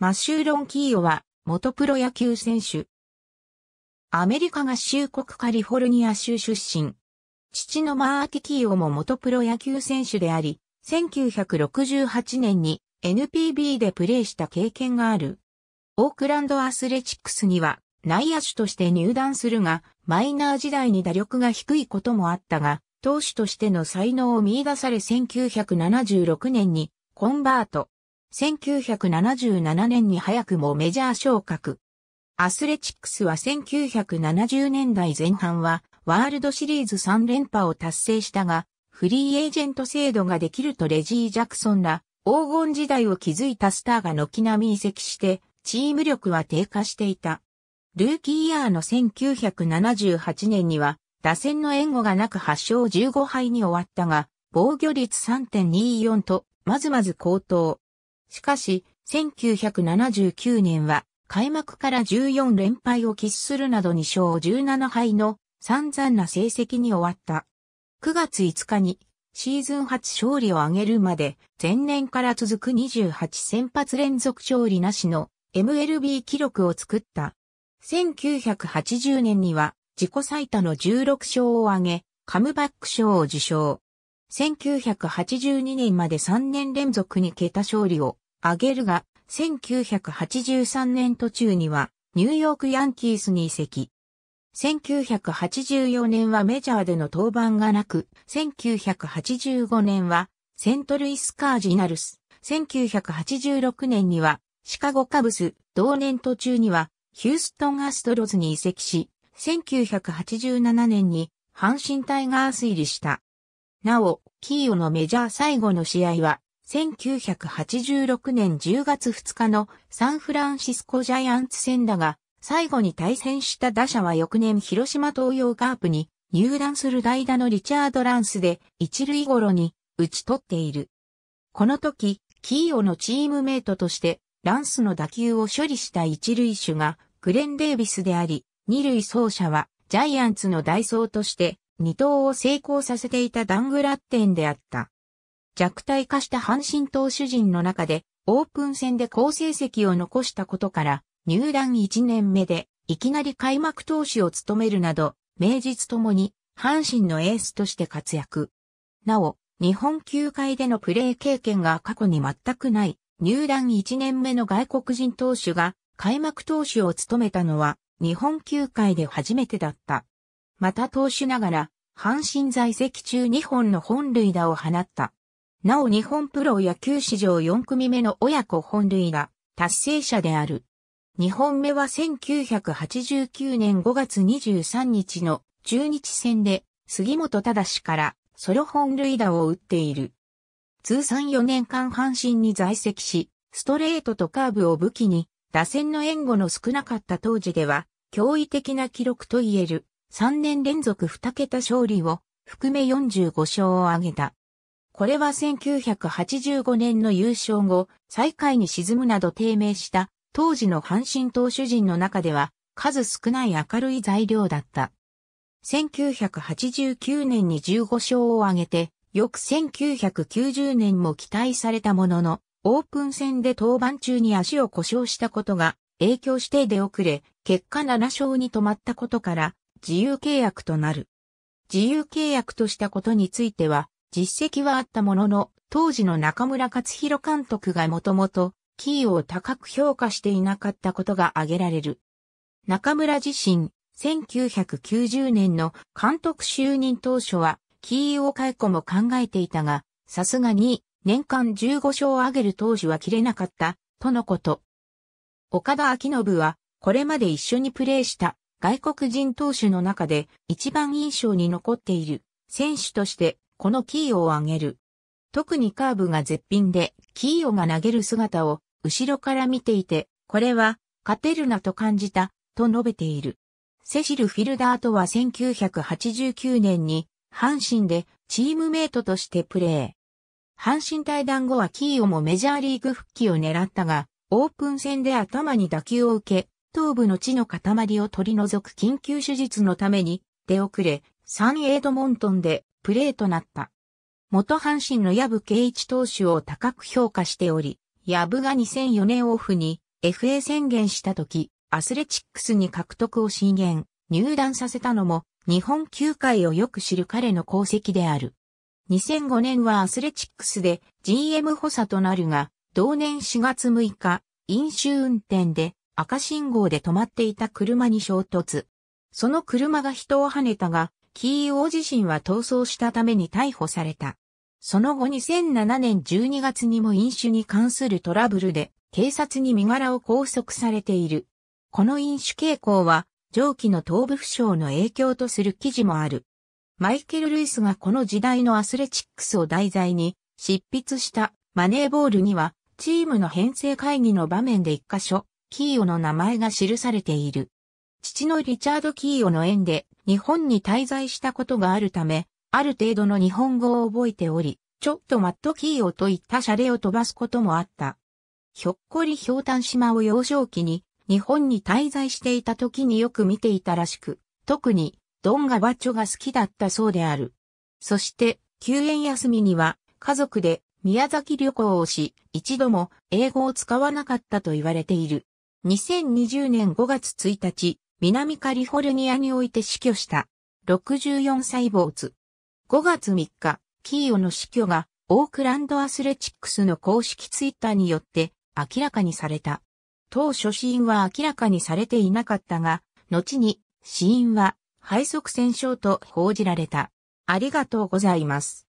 マシューロン・キーオは、元プロ野球選手。アメリカ合衆国カリフォルニア州出身。父のマーティ・キーオも元プロ野球選手であり、1968年に NPB でプレーした経験がある。オークランドアスレチックスには内野手として入団するが、マイナー時代に打力が低いこともあったが、投手としての才能を見出され1976年にコンバート、1977年に早くもメジャー昇格。アスレチックスは1970年代前半はワールドシリーズ3連覇を達成したが、フリーエージェント制度ができるとレジー・ジャクソンら黄金時代を築いたスターが軒並み移籍して、チーム力は低下していた。ルーキーイヤーの1978年には、打線の援護がなく8勝15敗に終わったが、防御率3.24と、まずまず高騰。しかし、1979年は開幕から14連敗を喫するなど2勝17敗の散々な成績に終わった。9月5日にシーズン初勝利を挙げるまで前年から続く28先発連続勝利なしの MLB 記録を作った。1980年には自己最多の16勝を挙げ、カムバック賞を受賞。1982年まで3年連続に桁勝利を挙げるが、1983年途中にはニューヨークヤンキースに移籍。1984年はメジャーでの登板がなく、1985年はセントルイスカージナルス、1986年にはシカゴカブス、同年途中にはヒューストンアストロズに移籍し、1987年に阪神タイガース入りした。なお、キーオのメジャー最後の試合は、1986年10月2日のサンフランシスコジャイアンツ戦だが、最後に対戦した打者は翌年広島東洋カープに入団する代打のリチャード・ランスで一塁頃に打ち取っている。この時、キーオのチームメイトとしてランスの打球を処理した一塁手がグレン・デイビスであり、二塁走者はジャイアンツの代走として二刀を成功させていたダングラッテンであった。弱体化した阪神投手陣の中で、オープン戦で好成績を残したことから、入団1年目で、いきなり開幕投手を務めるなど、名実ともに、阪神のエースとして活躍。なお、日本球界でのプレー経験が過去に全くない、入団1年目の外国人投手が、開幕投手を務めたのは、日本球界で初めてだった。また投手ながら、阪神在籍中2本の本塁打を放った。なお日本プロ野球史上4組目の親子本塁打、達成者である。2本目は1989年5月23日の中日戦で杉本忠からソロ本塁打を打っている。通算4年間阪神に在籍し、ストレートとカーブを武器に、打線の援護の少なかった当時では、驚異的な記録と言える。3年連続2桁勝利を含め45勝を挙げた。これは1985年の優勝後、最下位に沈むなど低迷した当時の阪神投手陣の中では数少ない明るい材料だった。1989年に15勝を挙げて、翌1990年も期待されたものの、オープン戦で登板中に足を故障したことが影響して出遅れ、結果7勝に止まったことから、自由契約となる。自由契約としたことについては、実績はあったものの、当時の中村克弘監督がもともと、キーを高く評価していなかったことが挙げられる。中村自身、1990年の監督就任当初は、キーを解雇も考えていたが、さすがに、年間15勝を挙げる当時は切れなかった、とのこと。岡田明信は、これまで一緒にプレーした外国人投手の中で一番印象に残っている選手としてこのキーを挙げる。特にカーブが絶品でキーをが投げる姿を後ろから見ていて、これは勝てるなと感じたと述べている。セシル・フィルダーとは1989年に阪神でチームメイトとしてプレー。阪神対談後はキーオもメジャーリーグ復帰を狙ったが、オープン戦で頭に打球を受け、頭部の血の塊を取り除く緊急手術のために出遅れ、サンエイドモントンでプレーとなった。元阪神の矢部圭一投手を高く評価しており、矢部が2004年オフに FA 宣言した時、アスレチックスに獲得を進言、入団させたのも日本球界をよく知る彼の功績である。2005年はアスレチックスで GM 補佐となるが、同年4月6日、飲酒運転で赤信号で止まっていた車に衝突。その車が人を跳ねたが、キー王自身は逃走したために逮捕された。その後2007年12月にも飲酒に関するトラブルで警察に身柄を拘束されている。この飲酒傾向は上記の頭部負傷の影響とする記事もある。マイケル・ルイスがこの時代のアスレチックスを題材に執筆したマネーボールにはチームの編成会議の場面で一箇所キーオの名前が記されている。父のリチャード・キーオの縁で日本に滞在したことがあるため、ある程度の日本語を覚えており、ちょっとマット・キーオといったシャレを飛ばすこともあった。ひょっこりひょうたん島を幼少期に日本に滞在していた時によく見ていたらしく、特にドンガバチョが好きだったそうである。そして、休園休みには家族で宮崎旅行をし、一度も英語を使わなかったと言われている。2020年5月1日、南カリフォルニアにおいて死去した、64歳坊主。5月3日、キーオの死去が、オークランドアスレチックスの公式ツイッターによって明らかにされた。当初死因は明らかにされていなかったが、後に死因は肺塞栓症と報じられた。ありがとうございます。